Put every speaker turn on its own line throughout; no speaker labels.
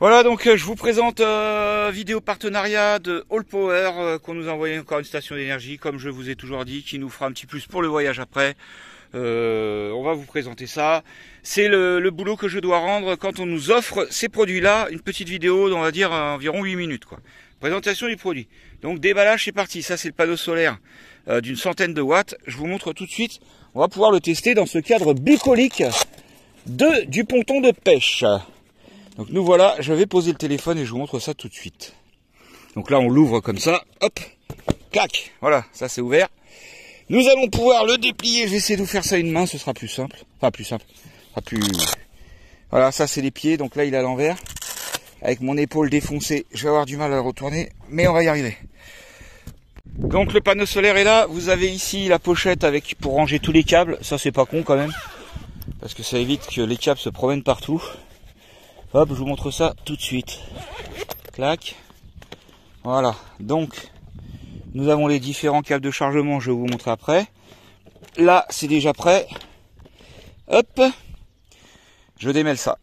Voilà, donc euh, je vous présente euh, vidéo partenariat de All Power euh, qu'on nous a envoyé encore une station d'énergie, comme je vous ai toujours dit, qui nous fera un petit plus pour le voyage après. on va vous présenter ça. C'est le, boulot que je dois rendre quand on nous offre ces produits-là, une petite vidéo, on va dire environ 8 minutes. quoi. Présentation du produit. Donc déballage, c'est parti. Ça, c'est le panneau solaire d'une centaine de watts. Je vous montre tout de suite. On va pouvoir le tester dans ce cadre bucolique de, du ponton de pêche. Donc nous voilà, je vais poser le téléphone et je vous montre ça tout de suite. Donc là on l'ouvre comme ça, hop, clac, voilà, ça c'est ouvert. Nous allons pouvoir le déplier, je vais essayer de vous faire ça une main, ce sera plus simple. Enfin plus simple, plus... Voilà, ça c'est les pieds, donc là il est à l'envers. Avec mon épaule défoncée, je vais avoir du mal à le retourner, mais on va y arriver. Donc le panneau solaire est là, vous avez ici la pochette avec pour ranger tous les câbles, ça c'est pas con quand même, parce que ça évite que les câbles se promènent partout. Hop, je vous montre ça tout de suite. Clac. Voilà. Donc, nous avons les différents câbles de chargement, je vais vous montrer après. Là, c'est déjà prêt. Hop. Je démêle ça.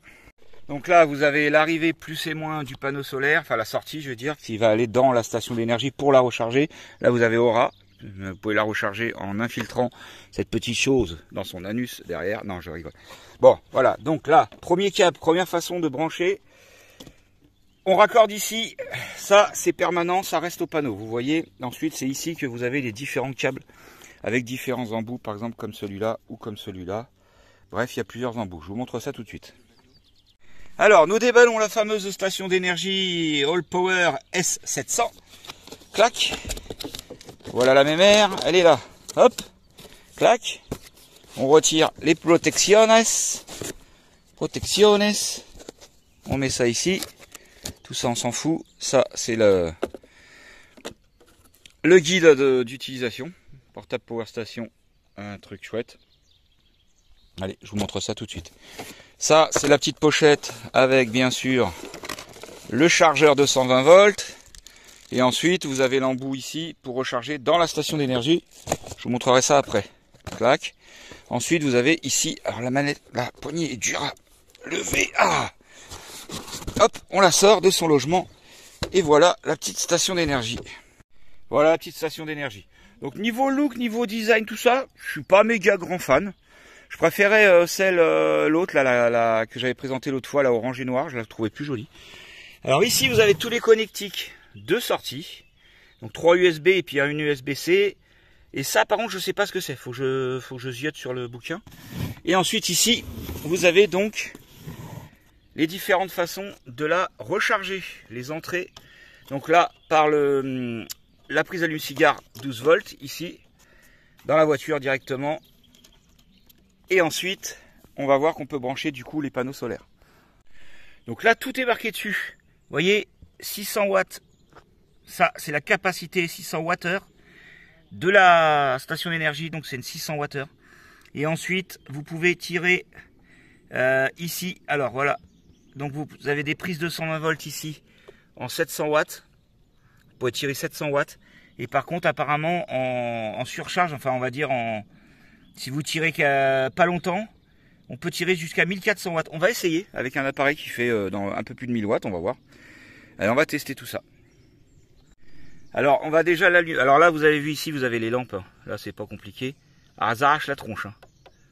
Donc là, vous avez l'arrivée plus et moins du panneau solaire, enfin la sortie, je veux dire, qui va aller dans la station d'énergie pour la recharger. Là, vous avez Aura vous pouvez la recharger en infiltrant cette petite chose dans son anus derrière. Non, je rigole. Bon, voilà. Donc là, premier câble, première façon de brancher. On raccorde ici. Ça, c'est permanent, ça reste au panneau. Vous voyez, ensuite, c'est ici que vous avez les différents câbles avec différents embouts, par exemple comme celui-là ou comme celui-là. Bref, il y a plusieurs embouts. Je vous montre ça tout de suite. Alors, nous déballons la fameuse station d'énergie All Power S700. Clac voilà la mémère, elle est là. Hop, clac. On retire les protections. Protecciones. On met ça ici. Tout ça, on s'en fout. Ça, c'est le, le guide d'utilisation. Portable Power Station. Un truc chouette. Allez, je vous montre ça tout de suite. Ça, c'est la petite pochette avec, bien sûr, le chargeur de 120 volts et ensuite, vous avez l'embout ici pour recharger dans la station d'énergie. Je vous montrerai ça après. Clac. Ensuite, vous avez ici, alors la manette, la poignée est dure à lever. Ah Hop, on la sort de son logement. Et voilà la petite station d'énergie. Voilà la petite station d'énergie. Donc niveau look, niveau design, tout ça, je suis pas méga grand fan. Je préférais euh, celle, euh, l'autre, là, la, la, que j'avais présentée l'autre fois, la orange et noire. Je la trouvais plus jolie. Alors ici, vous avez tous les connectiques deux sorties. Donc trois USB et puis une USB-C. Et ça, par contre, je ne sais pas ce que c'est. Faut je, faut que je ziote sur le bouquin. Et ensuite, ici, vous avez donc les différentes façons de la recharger, les entrées. Donc là, par le, hum, la prise allume-cigare 12 volts, ici, dans la voiture directement. Et ensuite, on va voir qu'on peut brancher du coup les panneaux solaires. Donc là, tout est marqué dessus. Vous voyez, 600 watts ça, c'est la capacité 600 Wh de la station d'énergie, donc c'est une 600 Wh. Et ensuite, vous pouvez tirer euh, ici. Alors voilà, donc vous, avez des prises de 120 volts ici en 700 watts. Vous pouvez tirer 700 watts. Et par contre, apparemment, en, surcharge, enfin on va dire en, si vous tirez pas longtemps, on peut tirer jusqu'à 1400 watts. On va essayer avec un appareil qui fait euh, dans un peu plus de 1000 watts, on va voir. Allez, on va tester tout ça. Alors, on va déjà l'allumer. Alors là, vous avez vu ici, vous avez les lampes. Hein. Là, c'est pas compliqué. Ah, ça arrache la tronche. Hein.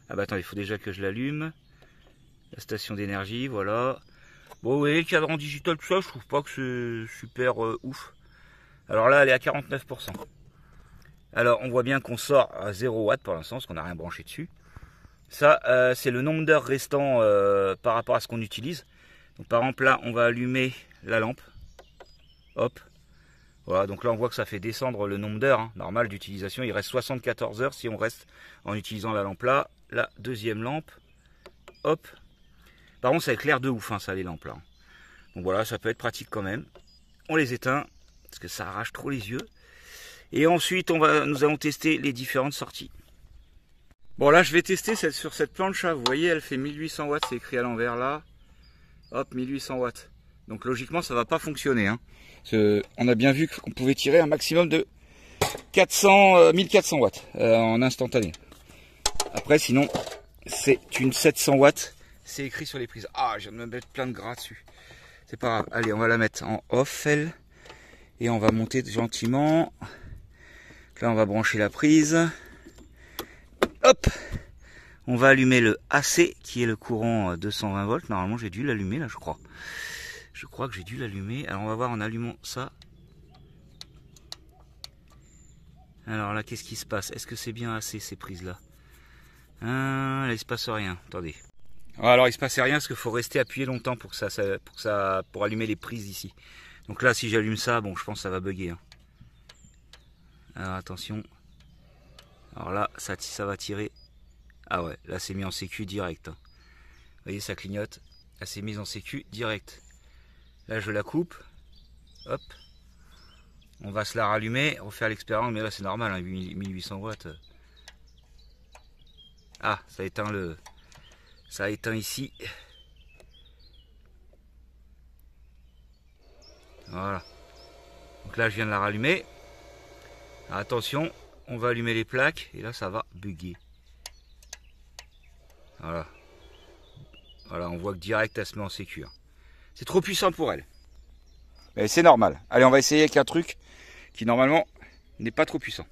Ah bah attends, il faut déjà que je l'allume. La station d'énergie, voilà. Bon, vous voyez, le cadran digital, tout ça, je trouve pas que c'est super euh, ouf. Alors là, elle est à 49%. Alors, on voit bien qu'on sort à 0 watts pour l'instant, parce qu'on n'a rien branché dessus. Ça, euh, c'est le nombre d'heures restant euh, par rapport à ce qu'on utilise. Donc, par exemple, là, on va allumer la lampe. Hop, voilà, donc là on voit que ça fait descendre le nombre d'heures hein, normal d'utilisation. Il reste 74 heures si on reste en utilisant la lampe là. La deuxième lampe, hop. Par contre ça éclaire de ouf hein, ça les lampes là. Donc voilà, ça peut être pratique quand même. On les éteint parce que ça arrache trop les yeux. Et ensuite on va, nous allons tester les différentes sorties. Bon là je vais tester sur cette planche là, vous voyez elle fait 1800 watts, c'est écrit à l'envers là. Hop, 1800 watts. Donc logiquement, ça va pas fonctionner. Hein. on a bien vu qu'on pouvait tirer un maximum de 400, 1400 euh, watts euh, en instantané. Après, sinon, c'est une 700 watts. C'est écrit sur les prises. Ah, je viens de me mettre plein de gras dessus. C'est pas grave. Allez, on va la mettre en off, elle. Et on va monter gentiment. Là, on va brancher la prise. Hop On va allumer le AC, qui est le courant 220 euh, volts. Normalement, j'ai dû l'allumer, là, je crois. Je crois que j'ai dû l'allumer. Alors on va voir en allumant ça. Alors là, qu'est-ce qui se passe Est-ce que c'est bien assez ces prises-là hein, Là, il se passe rien. Attendez. Alors il ne se passait rien parce qu'il faut rester appuyé longtemps pour ça, pour ça, pour allumer les prises ici. Donc là, si j'allume ça, bon, je pense que ça va bugger. Hein. Alors attention. Alors là, ça, ça va tirer. Ah ouais, là c'est mis en sécu direct. Hein. Vous voyez, ça clignote. Là c'est mis en sécu direct. Là, je la coupe. Hop. On va se la rallumer, refaire l'expérience. Mais là, c'est normal, 1800 hein, watts. Ah, ça éteint le... Ça éteint ici. Voilà. Donc là, je viens de la rallumer. Attention, on va allumer les plaques. Et là, ça va bugger. Voilà. Voilà, on voit que direct, elle se met en c'est trop puissant pour elle. Mais c'est normal. Allez, on va essayer avec un truc qui normalement n'est pas trop puissant.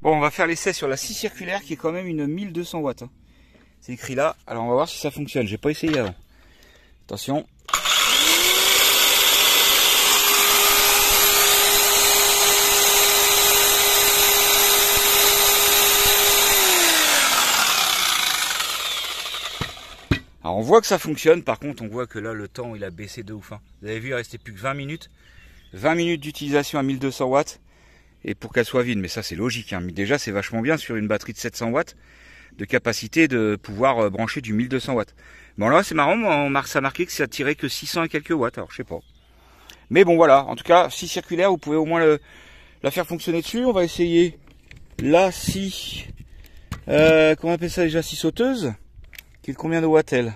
Bon, on va faire l'essai sur la scie circulaire qui est quand même une 1200 watts. Hein. C'est écrit là. Alors on va voir si ça fonctionne. J'ai pas essayé avant. Attention. on voit que ça fonctionne, par contre on voit que là le temps il a baissé de ouf. Hein. Vous avez vu, il restait plus que 20 minutes. 20 minutes d'utilisation à 1200 watts et pour qu'elle soit vide. Mais ça c'est logique, hein. déjà c'est vachement bien sur une batterie de 700 watts de capacité de pouvoir euh, brancher du 1200 watts. Bon là c'est marrant, on ça a marqué que ça tirait que 600 et quelques watts, alors je sais pas. Mais bon voilà, en tout cas, si circulaire, vous pouvez au moins le, la faire fonctionner dessus. On va essayer la scie, euh, comment appelle ça déjà, scie sauteuse combien de watts elle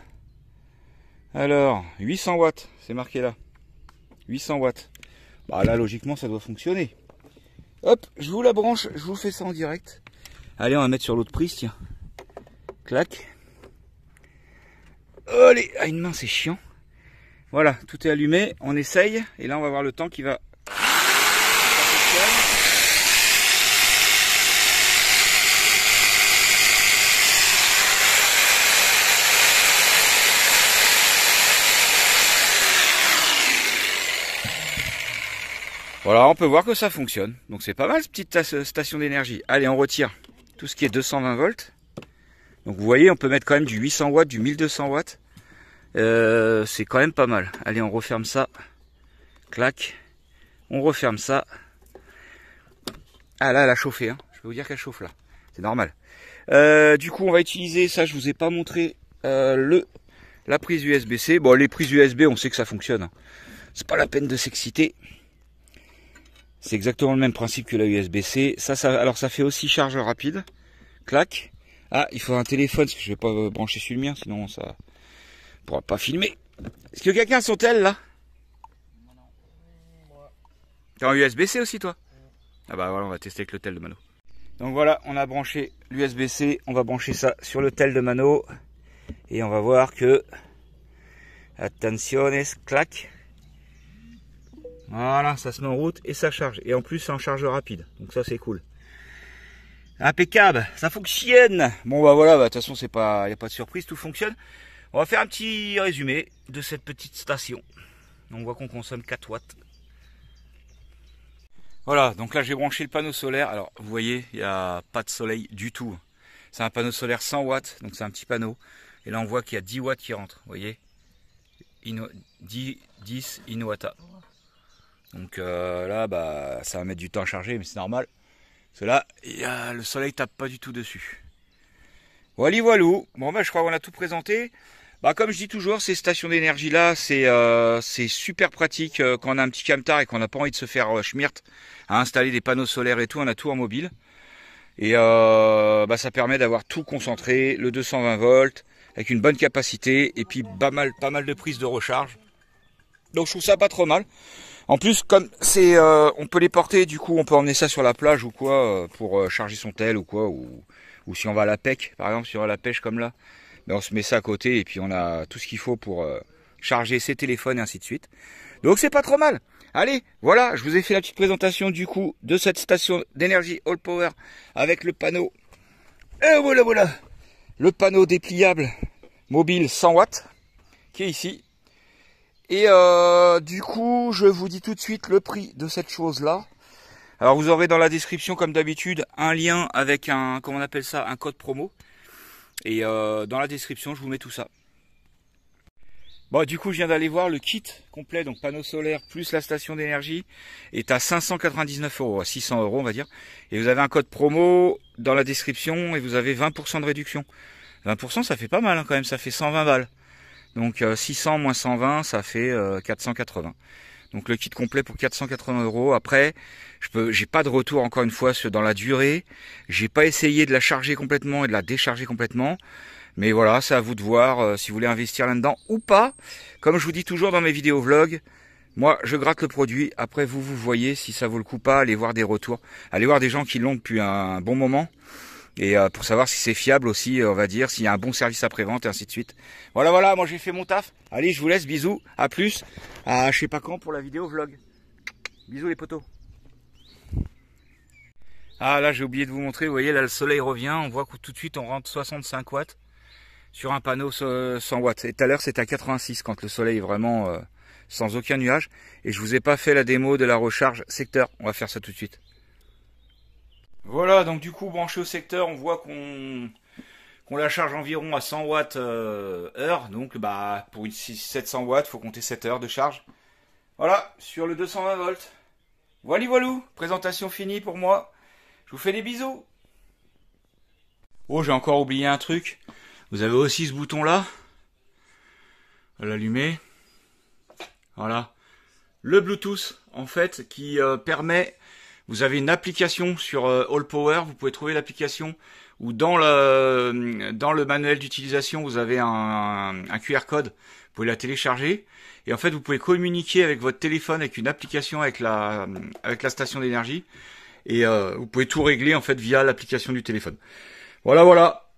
Alors, 800 watts, c'est marqué là. 800 watts. Bah là, logiquement, ça doit fonctionner. Hop, je vous la branche, je vous fais ça en direct. Allez, on va mettre sur l'autre prise, tiens. Clac. Allez, à ah, une main, c'est chiant. Voilà, tout est allumé, on essaye, et là, on va voir le temps qui va Voilà, on peut voir que ça fonctionne. Donc c'est pas mal cette petite station d'énergie. Allez, on retire tout ce qui est 220 volts. Donc vous voyez, on peut mettre quand même du 800 watts, du 1200 watts. Euh, c'est quand même pas mal. Allez, on referme ça. Clac. On referme ça. Ah là, elle a chauffé. Hein. Je peux vous dire qu'elle chauffe là. C'est normal. Euh, du coup, on va utiliser ça. Je vous ai pas montré euh, le la prise USB-C. Bon, les prises USB, on sait que ça fonctionne. Hein. C'est pas la peine de s'exciter. C'est exactement le même principe que la USB-C. Ça, ça, alors ça fait aussi charge rapide. Clac. Ah, il faut un téléphone parce que je vais pas brancher sur le mien, sinon ça pourra pas filmer. Est-ce que quelqu'un a son tel là T'as un USB-C aussi toi Ah bah voilà, on va tester avec le tel de Mano. Donc voilà, on a branché l'USB-C, on va brancher ça sur le tel de Mano et on va voir que Attention, clac, voilà, ça se met en route et ça charge. Et en plus, c'est en charge rapide. Donc ça, c'est cool. Impeccable, ça fonctionne. Bon bah voilà, bah, de toute façon, c'est pas, a pas de surprise, tout fonctionne. On va faire un petit résumé de cette petite station. On voit qu'on consomme 4 watts. Voilà, donc là j'ai branché le panneau solaire. Alors vous voyez, il n'y a pas de soleil du tout. C'est un panneau solaire 100 watts, donc c'est un petit panneau. Et là on voit qu'il y a 10 watts qui rentrent, vous voyez Ino 10, 10 donc euh, là, bah, ça va mettre du temps à charger, mais c'est normal. Cela, que y a, le soleil tape pas du tout dessus. Voilà, voilà. Bon, bah, je crois qu'on a tout présenté. Bah, comme je dis toujours, ces stations d'énergie là, c'est euh, super pratique euh, quand on a un petit camtar et qu'on n'a pas envie de se faire euh, à installer des panneaux solaires et tout. On a tout en mobile et euh, bah, ça permet d'avoir tout concentré, le 220 volts avec une bonne capacité et puis pas mal, pas mal de prises de recharge. Donc je trouve ça pas trop mal. En plus, comme c'est, euh, on peut les porter, du coup, on peut emmener ça sur la plage ou quoi, euh, pour euh, charger son tel ou quoi, ou, si on va à la pêche, par exemple, si on va à la pêche comme là, mais ben, on se met ça à côté et puis on a tout ce qu'il faut pour charger ses téléphones et ainsi de suite. Donc c'est pas trop mal. Allez, voilà, je vous ai fait la petite présentation du coup de cette station d'énergie All Power avec le panneau. Et voilà, voilà, le panneau dépliable mobile 100 watts qui est ici et euh, du coup, je vous dis tout de suite le prix de cette chose-là. Alors vous aurez dans la description, comme d'habitude, un lien avec un, comment on appelle ça, un code promo. Et euh, dans la description, je vous mets tout ça. Bon, du coup, je viens d'aller voir le kit complet, donc panneau solaire plus la station d'énergie, est à 599 euros, à 600 euros on va dire. Et vous avez un code promo dans la description et vous avez 20% de réduction. 20%, ça fait pas mal hein, quand même, ça fait 120 balles. Donc 600 euh, moins 120, ça fait 480. Euh, Donc le kit complet pour 480 euros. Après, je peux, j'ai pas de retour encore une fois dans la durée. J'ai pas essayé de la charger complètement et de la décharger complètement. Mais voilà, c'est à vous de voir euh, si vous voulez investir là-dedans ou pas. Comme je vous dis toujours dans mes vidéos vlogs, moi je gratte le produit. Après vous, vous voyez si ça vaut le coup pas. Allez voir des retours. Allez voir des gens qui l'ont depuis un bon moment et euh, pour savoir si c'est fiable aussi, euh, on va dire, s'il y a un bon service après-vente et ainsi de suite. Voilà, voilà, moi j'ai fait mon taf. Allez, je vous laisse, bisous, à plus, à je sais pas quand pour la vidéo vlog. Bisous les potos. Ah là j'ai oublié de vous montrer, vous voyez là le soleil revient, on voit que tout de suite on rentre 65 watts sur un panneau 100 watts. Et tout à l'heure c'était à 86 quand le soleil est vraiment euh, sans aucun nuage. Et je vous ai pas fait la démo de la recharge secteur, on va faire ça tout de suite. Voilà, donc du coup, branché au secteur, on voit qu'on la charge environ à 100 watts euh, heure. Donc bah pour une 700 watts, faut compter 7 heures de charge. Voilà, sur le 220 volts. Voilà, voilà présentation finie pour moi. Je vous fais des bisous. Oh, j'ai encore oublié un truc. Vous avez aussi ce bouton là. L'allumer. Voilà. Le Bluetooth, en fait, qui euh, permet vous avez une application sur euh, All Power, vous pouvez trouver l'application ou dans le, euh, dans le manuel d'utilisation, vous avez un, QR code, vous pouvez la télécharger. Et en fait, vous pouvez communiquer avec votre téléphone, avec une application, avec la, avec la station d'énergie. Et euh, vous pouvez tout régler en fait via l'application du téléphone. Voilà, voilà.